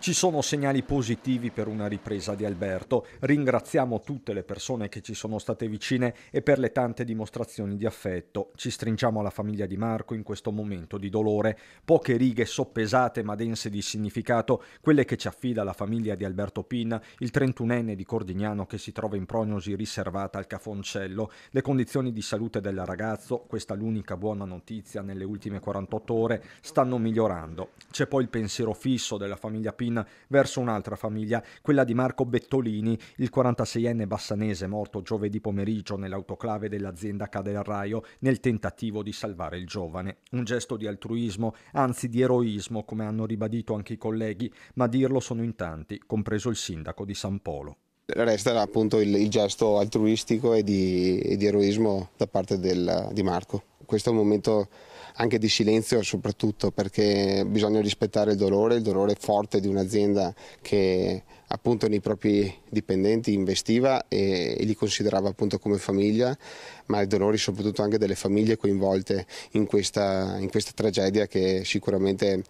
Ci sono segnali positivi per una ripresa di Alberto. Ringraziamo tutte le persone che ci sono state vicine e per le tante dimostrazioni di affetto. Ci stringiamo alla famiglia di Marco in questo momento di dolore. Poche righe soppesate ma dense di significato, quelle che ci affida la famiglia di Alberto Pin, il 31enne di Cordignano che si trova in prognosi riservata al Cafoncello. Le condizioni di salute del ragazzo, questa l'unica buona notizia nelle ultime 48 ore, stanno migliorando. C'è poi il pensiero fisso della famiglia Pin Turin verso un'altra famiglia, quella di Marco Bettolini, il 46enne bassanese morto giovedì pomeriggio nell'autoclave dell'azienda Cadelraio nel tentativo di salvare il giovane. Un gesto di altruismo, anzi di eroismo, come hanno ribadito anche i colleghi, ma dirlo sono in tanti, compreso il sindaco di San Polo resta appunto il, il, gesto altruistico e di, e di eroismo da parte del, di Marco. Questo è un momento anche di silenzio soprattutto perché bisogna rispettare il dolore, il dolore forte di un'azienda che appunto nei propri dipendenti investiva e, e, li considerava appunto come famiglia, ma i dolori soprattutto anche delle famiglie coinvolte in questa, in questa tragedia che sicuramente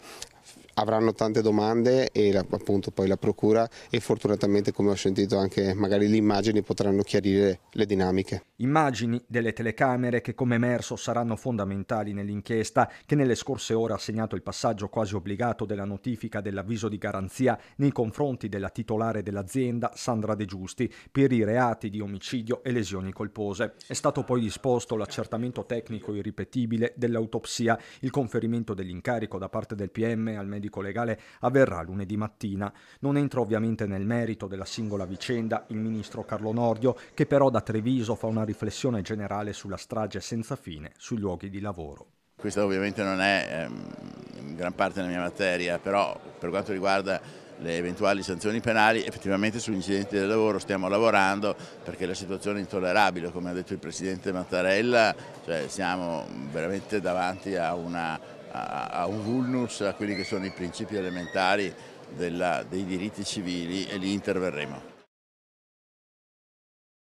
avranno tante domande e la, appunto poi la procura e fortunatamente come ho sentito anche magari le immagini potranno chiarire le dinamiche. Immagini delle telecamere che come emerso saranno fondamentali nell'inchiesta che nelle scorse ore ha segnato il passaggio quasi obbligato della notifica dell'avviso di garanzia nei confronti della titolare dell'azienda Sandra De Giusti per i reati di omicidio e lesioni colpose. È stato poi disposto l'accertamento tecnico irripetibile dell'autopsia, il conferimento dell'incarico da parte del PM al medico giuridico legale avverrà lunedì mattina. Non entra ovviamente nel merito della singola vicenda il ministro Carlo Nordio, che però da Treviso fa una riflessione generale sulla strage senza fine sui luoghi di lavoro. Questa ovviamente non è ehm, in gran parte la mia materia, però per quanto riguarda le eventuali sanzioni penali, effettivamente sugli incidenti del lavoro stiamo lavorando perché la situazione è intollerabile, come ha detto il Presidente Mattarella, cioè siamo veramente davanti a una a, un vulnus a quelli che sono i principi elementari della, dei diritti civili e lì interverremo.